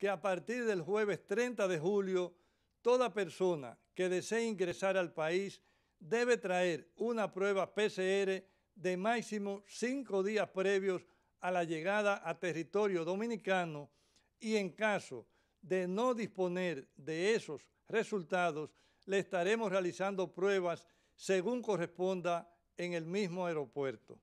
que a partir del jueves 30 de julio, toda persona que desee ingresar al país debe traer una prueba PCR de máximo cinco días previos a la llegada a territorio dominicano y en caso de no disponer de esos resultados, le estaremos realizando pruebas según corresponda en el mismo aeropuerto.